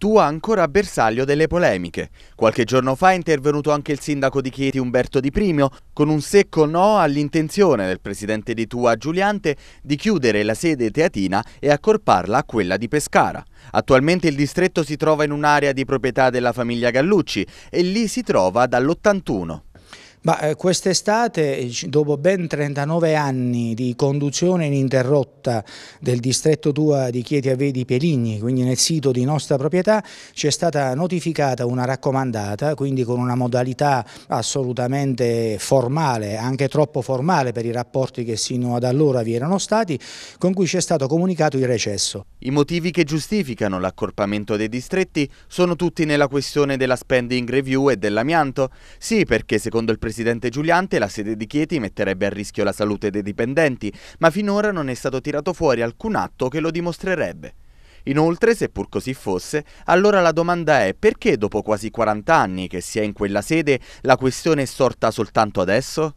Tua ancora bersaglio delle polemiche. Qualche giorno fa è intervenuto anche il sindaco di Chieti Umberto Di Primio con un secco no all'intenzione del presidente di Tua Giuliante di chiudere la sede teatina e accorparla a quella di Pescara. Attualmente il distretto si trova in un'area di proprietà della famiglia Gallucci e lì si trova dall'81. Ma eh, quest'estate, dopo ben 39 anni di conduzione ininterrotta del distretto tua di Chieti a Vedi Peligni, quindi nel sito di nostra proprietà, ci è stata notificata una raccomandata, quindi con una modalità assolutamente formale, anche troppo formale per i rapporti che sino ad allora vi erano stati, con cui ci è stato comunicato il recesso. I motivi che giustificano l'accorpamento dei distretti sono tutti nella questione della spending review e dell'amianto? Sì, perché secondo il Presidente presidente Giuliante la sede di Chieti metterebbe a rischio la salute dei dipendenti, ma finora non è stato tirato fuori alcun atto che lo dimostrerebbe. Inoltre, seppur così fosse, allora la domanda è perché dopo quasi 40 anni che si è in quella sede la questione è sorta soltanto adesso?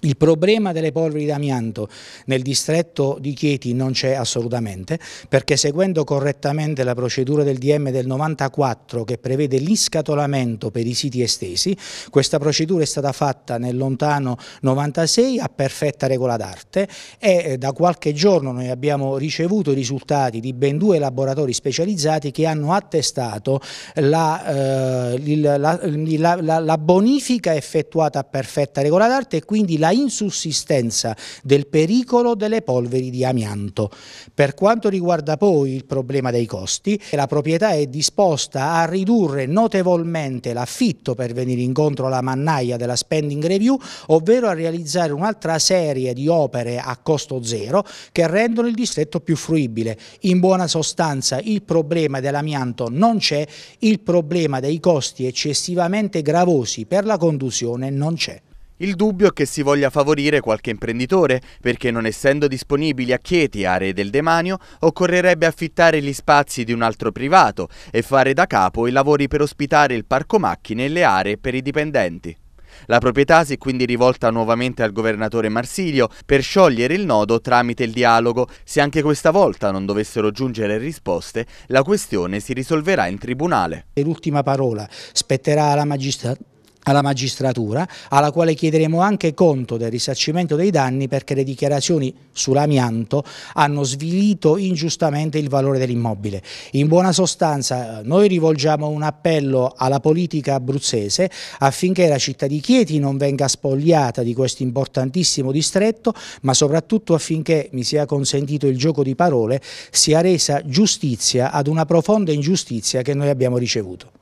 Il problema delle polveri d'amianto nel distretto di Chieti non c'è assolutamente perché seguendo correttamente la procedura del DM del 94 che prevede l'iscatolamento per i siti estesi, questa procedura è stata fatta nel lontano 96 a perfetta regola d'arte e eh, da qualche giorno noi abbiamo ricevuto i risultati di ben due laboratori specializzati che hanno attestato la, eh, la, la, la bonifica effettuata a perfetta regola d'arte e quindi la la insussistenza del pericolo delle polveri di amianto. Per quanto riguarda poi il problema dei costi, la proprietà è disposta a ridurre notevolmente l'affitto per venire incontro alla mannaia della spending review, ovvero a realizzare un'altra serie di opere a costo zero che rendono il distretto più fruibile. In buona sostanza il problema dell'amianto non c'è, il problema dei costi eccessivamente gravosi per la conduzione non c'è. Il dubbio è che si voglia favorire qualche imprenditore, perché non essendo disponibili a Chieti aree del demanio, occorrerebbe affittare gli spazi di un altro privato e fare da capo i lavori per ospitare il parco macchine e le aree per i dipendenti. La proprietà si è quindi rivolta nuovamente al governatore Marsilio per sciogliere il nodo tramite il dialogo. Se anche questa volta non dovessero giungere risposte, la questione si risolverà in tribunale. L'ultima parola spetterà alla magistratura alla magistratura, alla quale chiederemo anche conto del risarcimento dei danni perché le dichiarazioni sull'amianto hanno svilito ingiustamente il valore dell'immobile. In buona sostanza eh, noi rivolgiamo un appello alla politica abruzzese affinché la città di Chieti non venga spogliata di questo importantissimo distretto, ma soprattutto affinché, mi sia consentito il gioco di parole, sia resa giustizia ad una profonda ingiustizia che noi abbiamo ricevuto.